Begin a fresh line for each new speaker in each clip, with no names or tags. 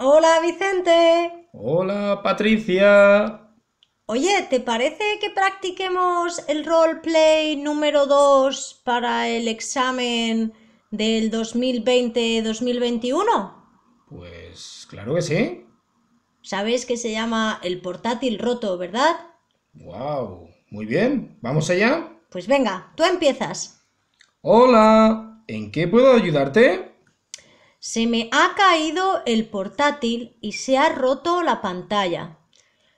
Hola Vicente.
Hola Patricia.
Oye, ¿te parece que practiquemos el roleplay número 2 para el examen del 2020-2021?
Pues claro que sí.
Sabes que se llama el portátil roto, ¿verdad?
¡Wow! Muy bien, ¿vamos
allá? Pues venga, tú empiezas.
Hola, ¿en qué puedo ayudarte?
Se me ha caído el portátil y se ha roto la pantalla.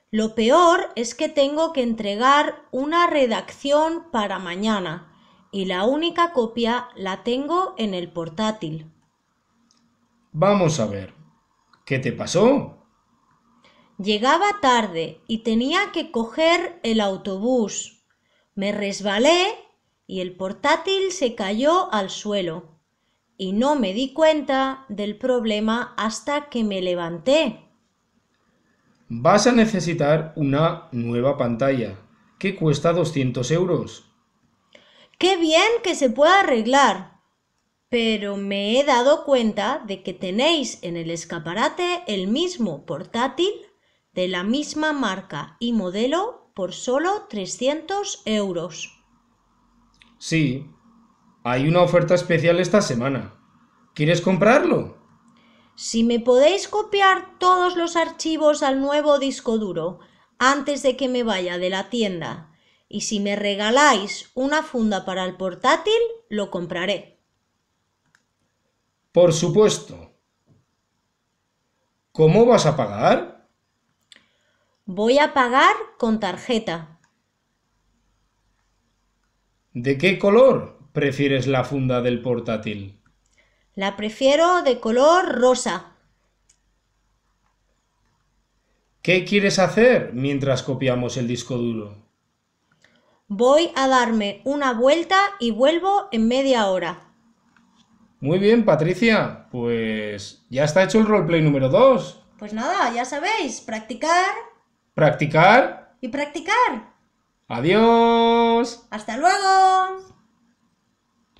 Lo peor es que tengo que entregar una redacción para mañana y la única copia la tengo en el portátil.
Vamos a ver, ¿qué te pasó?
Llegaba tarde y tenía que coger el autobús. Me resbalé y el portátil se cayó al suelo y no me di cuenta del problema hasta que me levanté.
Vas a necesitar una nueva pantalla, que cuesta 200 euros.
¡Qué bien que se pueda arreglar! Pero me he dado cuenta de que tenéis en el escaparate el mismo portátil de la misma marca y modelo por solo 300 euros.
Sí, hay una oferta especial esta semana. ¿Quieres comprarlo?
Si me podéis copiar todos los archivos al nuevo disco duro antes de que me vaya de la tienda y si me regaláis una funda para el portátil, lo compraré.
Por supuesto. ¿Cómo vas a pagar?
Voy a pagar con tarjeta.
¿De qué color prefieres la funda del portátil?
La prefiero de color rosa.
¿Qué quieres hacer mientras copiamos el disco duro?
Voy a darme una vuelta y vuelvo en media hora.
Muy bien, Patricia. Pues ya está hecho el roleplay número 2.
Pues nada, ya sabéis, practicar.
Practicar.
Y practicar.
Adiós.
Hasta luego.